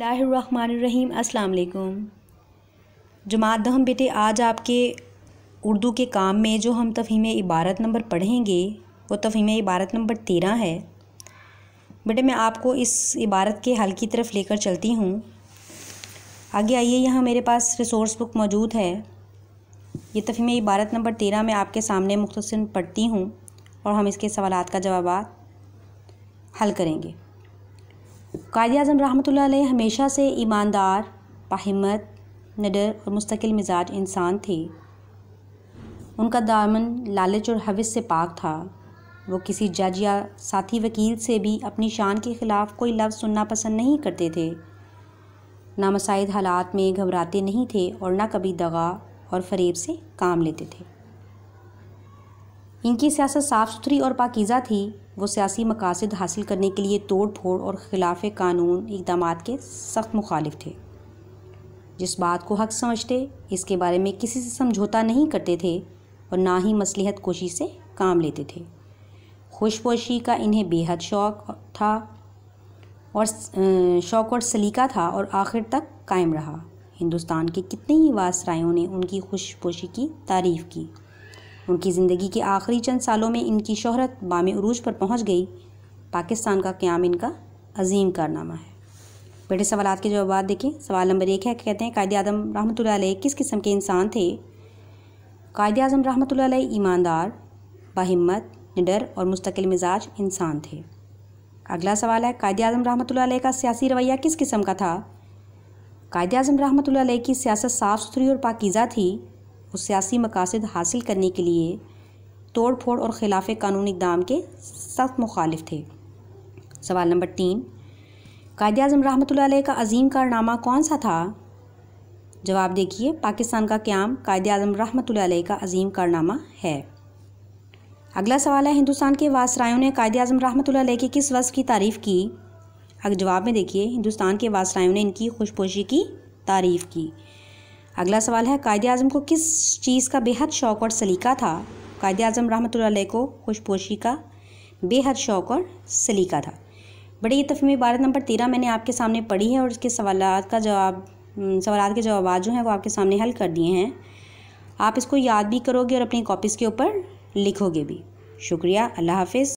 रहीम अस्सलाम वालेकुम जमात दहम बेटे आज आपके उर्दू के काम में जो हम तफहीम इबारत नंबर पढ़ेंगे वो तफहीम इबारत नंबर तेरह है बेटे मैं आपको इस इबारत के हल की तरफ लेकर चलती हूँ आगे आइए यहाँ मेरे पास रिसोर्स बुक मौजूद है ये तफहीम इबारत नंबर तेरह मैं आपके सामने मुख्तर पढ़ती हूँ और हम इसके सवाल का जवाब हल करेंगे कायद अज़म रहमत हमेशा से ईमानदार पाहिमत नडर और मुस्तकिल मिजाज इंसान थे उनका दामन लालच और हविस से पाक था वो किसी जज या साथी वकील से भी अपनी शान के ख़िलाफ़ कोई लफ्ज़ सुनना पसंद नहीं करते थे ना मसाइद हालात में घबराते नहीं थे और ना कभी दगा और फरेब से काम लेते थे इनकी सियासत साफ़ सुथरी और पाकिज़ा थी वो सियासी मकासद हासिल करने के लिए तोड़ फोड़ और ख़िलाफ़ कानून इकदाम के सख्त मुखालिफ थे जिस बात को हक समझते इसके बारे में किसी से समझौता नहीं करते थे और ना ही मसलहत कोशी से काम लेते थे खुशपोशी का इन्हें बेहद शौक था और शौक और सलीका था और आखिर तक कायम रहा हिंदुस्तान के कितने ही वासरायों ने उनकी खुशपोशी की तारीफ़ की उनकी ज़िंदगी के आखिरी चंद सालों में इनकी शोहरत बाम अरूज पर पहुँच गई पाकिस्तान का क्याम इनका अजीम कारनामा है बेटे सवाल के जवाब देखें सवाल नंबर एक है कहते हैं कायद आजम रहमत किस किस्म के इंसान थे कायद अजम रहमत ईमानदार बाहिम्मत निडर और मुस्तकिल मिजाज इंसान थे अगला सवाल है कायद अजम रहमत का सियासी रवैया किस किस्म का था कायद अजम रहमत की सियासत साफ़ सुथरी और पाकिज़ा थी और सियासी मकासद हासिल करने के लिए तोड़ फोड़ और ख़िलाफ़ कानून इकदाम के सख्त मुखालिफ थे सवाल नंबर तीन कायद अजम रहमत का अजीम कारनामा कौन सा था जवाब देखिए पाकिस्तान का क्याम कायद अजम रहमत का अजीम कारनामा है अगला सवाल है हिंदुस्तान के वासरायों ने कायद अजम रहमत के किस वस्फ की तारीफ़ की अगर जवाब में देखिए हिंदुस्तान के वासरायों ने इनकी खुशपोशी की तारीफ़ की अगला सवाल है कायद अजम को किस चीज़ का बेहद शौक़ और सलीका था कायद अजम रहमत को खुशपोशी का बेहद शौक़ और सलीका था बड़ी ये में इबारत नंबर तेरह मैंने आपके सामने पढ़ी है और उसके सवाल का जवाब सवाल के जवाब जो हैं वो आपके सामने हल कर दिए हैं आप इसको याद भी करोगे और अपनी कॉपीज़ के ऊपर लिखोगे भी शुक्रिया अल्लाह हाफिज़